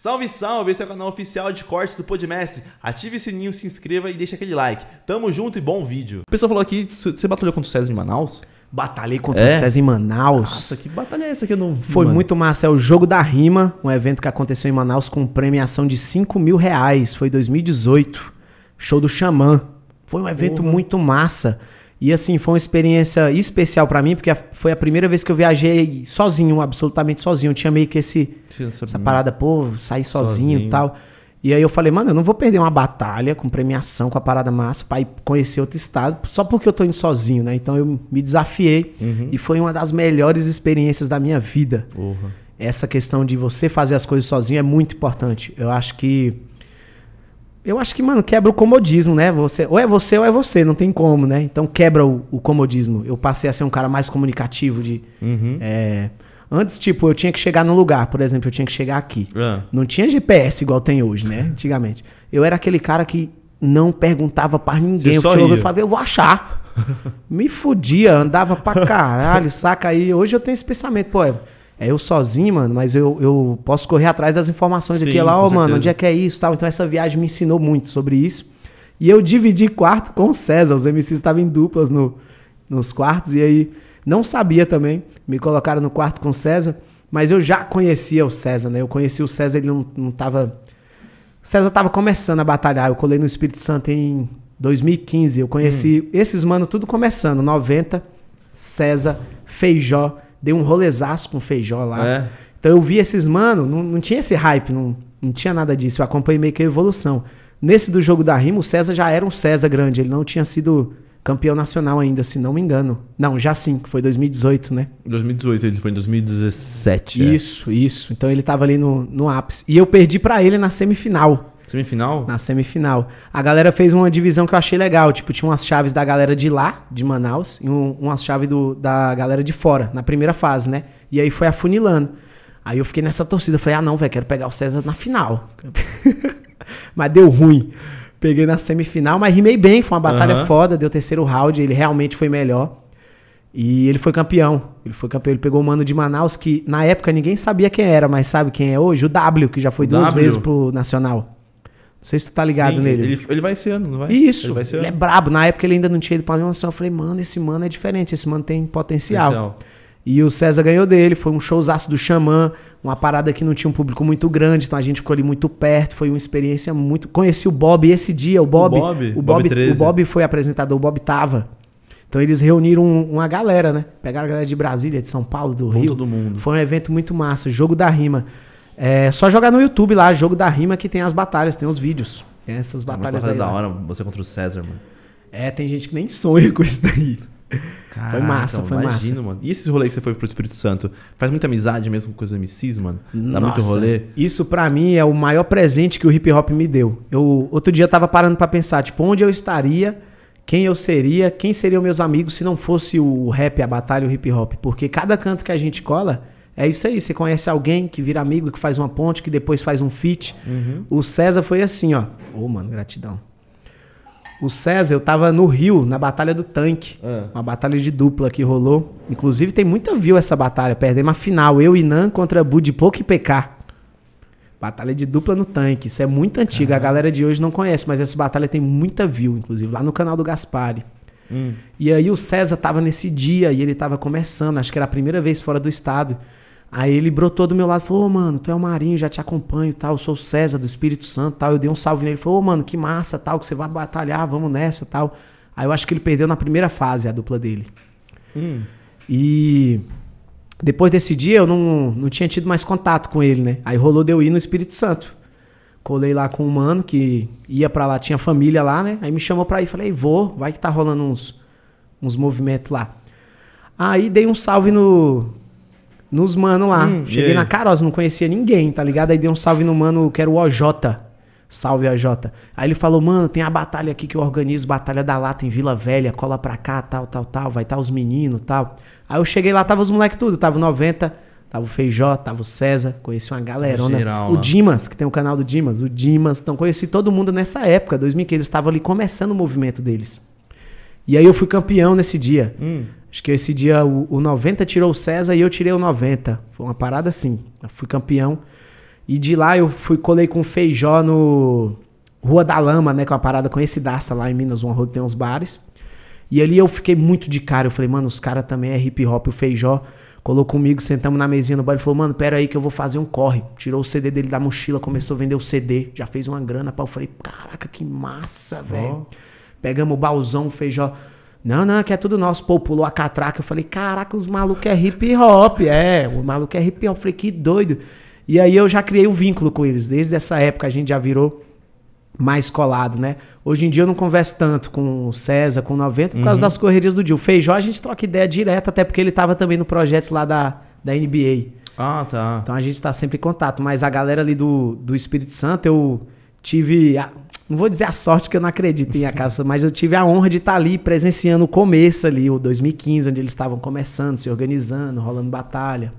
Salve, salve! Esse é o canal oficial de cortes do Podmestre. Ative o sininho, se inscreva e deixa aquele like. Tamo junto e bom vídeo. O pessoal falou aqui, você batalhou contra o César em Manaus? Batalhei contra é? o César em Manaus. Nossa, que batalha é essa que eu não Foi mano. muito massa. É o Jogo da Rima, um evento que aconteceu em Manaus com premiação de 5 mil reais. Foi 2018. Show do Xamã. Foi um evento Porra. muito massa. E assim, foi uma experiência especial para mim, porque foi a primeira vez que eu viajei sozinho, absolutamente sozinho. Eu tinha meio que esse, essa parada, pô, sair sozinho e tal. E aí eu falei, mano, eu não vou perder uma batalha com premiação, com a parada massa, pra ir conhecer outro estado, só porque eu tô indo sozinho, né? Então eu me desafiei uhum. e foi uma das melhores experiências da minha vida. Uhum. Essa questão de você fazer as coisas sozinho é muito importante. Eu acho que eu acho que, mano, quebra o comodismo, né? Você, ou é você ou é você, não tem como, né? Então quebra o, o comodismo. Eu passei a ser um cara mais comunicativo de. Uhum. É, antes, tipo, eu tinha que chegar num lugar, por exemplo, eu tinha que chegar aqui. Uhum. Não tinha GPS igual tem hoje, né? Antigamente. Eu era aquele cara que não perguntava para ninguém. Eu, eu falava, eu vou achar. Me fudia, andava pra caralho, saca aí. Hoje eu tenho esse pensamento, pô. É, é eu sozinho, mano, mas eu, eu posso correr atrás das informações Sim, aqui lá, ó, oh, mano, onde é que é isso tal. Então essa viagem me ensinou muito sobre isso. E eu dividi quarto com o César. Os MCs estavam em duplas no, nos quartos. E aí, não sabia também. Me colocaram no quarto com o César. Mas eu já conhecia o César, né? Eu conheci o César, ele não, não tava. O César tava começando a batalhar. Eu colei no Espírito Santo em 2015. Eu conheci hum. esses mano tudo começando. 90, César, Feijó. Dei um rolezaço com Feijó lá. É. Então eu vi esses, mano, não, não tinha esse hype, não, não tinha nada disso. Eu acompanhei meio que a evolução. Nesse do jogo da rima, o César já era um César grande. Ele não tinha sido campeão nacional ainda, se não me engano. Não, já sim, que foi 2018, né? 2018, ele foi em 2017. É. Isso, é. isso. Então ele tava ali no, no ápice. E eu perdi para ele na semifinal. Semifinal? Na semifinal. A galera fez uma divisão que eu achei legal. Tipo, tinha umas chaves da galera de lá, de Manaus, e um, umas chaves do, da galera de fora, na primeira fase, né? E aí foi afunilando. Aí eu fiquei nessa torcida. falei, ah, não, velho, quero pegar o César na final. mas deu ruim. Peguei na semifinal, mas rimei bem. Foi uma batalha uhum. foda. Deu terceiro round. Ele realmente foi melhor. E ele foi campeão. Ele foi campeão. Ele pegou o mano de Manaus, que na época ninguém sabia quem era, mas sabe quem é hoje? O W, que já foi duas w. vezes pro Nacional. Não sei se tu tá ligado Sim, nele. Ele, ele vai ser ano, não vai? Isso. Ele, vai ele é brabo. Na época ele ainda não tinha ido pra nenhuma nacional. Eu falei, mano, esse mano é diferente. Esse mano tem potencial. E o César ganhou dele. Foi um showzaço do Xamã. Uma parada que não tinha um público muito grande. Então a gente ficou ali muito perto. Foi uma experiência muito... Conheci o Bob esse dia. O Bob... O Bob? O Bob, Bob o Bob foi apresentador. O Bob tava. Então eles reuniram uma galera, né? Pegaram a galera de Brasília, de São Paulo, do Ponto Rio. Todo mundo. Foi um evento muito massa. Jogo da Rima. É só jogar no YouTube lá, jogo da rima, que tem as batalhas, tem os vídeos. Tem essas é batalhas é aí. da hora você contra o César, mano. É, tem gente que nem sonha com isso daí. Caraca, foi massa, foi imagino, massa. Mano. E esses rolês que você foi pro Espírito Santo? Faz muita amizade mesmo com os MCs, mano? Dá Nossa, muito rolê? Isso para mim é o maior presente que o hip hop me deu. Eu outro dia eu tava parando para pensar, tipo, onde eu estaria, quem eu seria, quem seriam meus amigos se não fosse o rap, a batalha, o hip hop? Porque cada canto que a gente cola, é isso aí, você conhece alguém que vira amigo, que faz uma ponte, que depois faz um fit. Uhum. O César foi assim, ó. Ô, oh, mano, gratidão. O César, eu tava no Rio, na Batalha do Tanque. Ah. Uma batalha de dupla que rolou. Inclusive, tem muita view essa batalha. Perdemos a final. Eu e Nan contra Budipok e PK. Batalha de dupla no tanque. Isso é muito antigo. A galera de hoje não conhece, mas essa batalha tem muita view, inclusive, lá no canal do Gaspari. Hum. E aí o César tava nesse dia e ele tava começando. Acho que era a primeira vez fora do estado. Aí ele brotou do meu lado e falou, ô oh, mano, tu é o Marinho, já te acompanho tal, eu sou o César do Espírito Santo tal. Eu dei um salve nele, falou, ô oh, mano, que massa tal, que você vai batalhar, vamos nessa tal. Aí eu acho que ele perdeu na primeira fase a dupla dele. Hum. E depois desse dia eu não, não tinha tido mais contato com ele, né? Aí rolou de eu ir no Espírito Santo. Colei lá com um mano que ia para lá, tinha família lá, né? Aí me chamou pra ir, falei, vou, vai que tá rolando uns, uns movimentos lá. Aí dei um salve no, nos mano lá. Hum, Cheguei na Carosa, não conhecia ninguém, tá ligado? Aí dei um salve no mano que era o OJ. Salve, OJ. Aí ele falou, mano, tem a batalha aqui que eu organizo, Batalha da Lata em Vila Velha, cola pra cá, tal, tal, tal, vai estar tá os meninos, tal. Aí eu cheguei lá, tava os moleques tudo, tava 90, tava o Feijó, tava o César, conheci uma galerona. Geral, o né? Dimas, que tem o um canal do Dimas, o Dimas, então conheci todo mundo nessa época, 2015, eles estavam ali começando o movimento deles. E aí eu fui campeão nesse dia. Hum. Acho que esse dia o, o 90 tirou o César e eu tirei o 90. Foi uma parada assim. Eu fui campeão. E de lá eu fui colei com feijó no Rua da Lama, né? Que é uma parada conhecidaça lá em Minas, uma rua que tem uns bares. E ali eu fiquei muito de cara. Eu falei, mano, os caras também é hip hop. O feijó colou comigo, sentamos na mesinha no bar. Ele falou, mano, pera aí que eu vou fazer um corre. Tirou o CD dele da mochila, começou a vender o CD. Já fez uma grana, pá. Eu falei, caraca, que massa, velho. Pegamos o balzão, o feijó. Não, não, que é tudo nosso. Pô, pulou a catraca. Eu falei, caraca, os malucos é hip hop. É, o maluco é hip hop. Eu falei, que doido. E aí eu já criei o um vínculo com eles. Desde essa época a gente já virou mais colado, né? Hoje em dia eu não converso tanto com o César, com o 90, por causa uhum. das correrias do O Feijó a gente troca ideia direto, até porque ele tava também no projeto lá da, da NBA. Ah, tá. Então a gente tá sempre em contato. Mas a galera ali do, do Espírito Santo, eu tive... A, não vou dizer a sorte que eu não acredito em acaso, mas eu tive a honra de estar tá ali presenciando o começo ali, o 2015, onde eles estavam começando, se organizando, rolando batalha.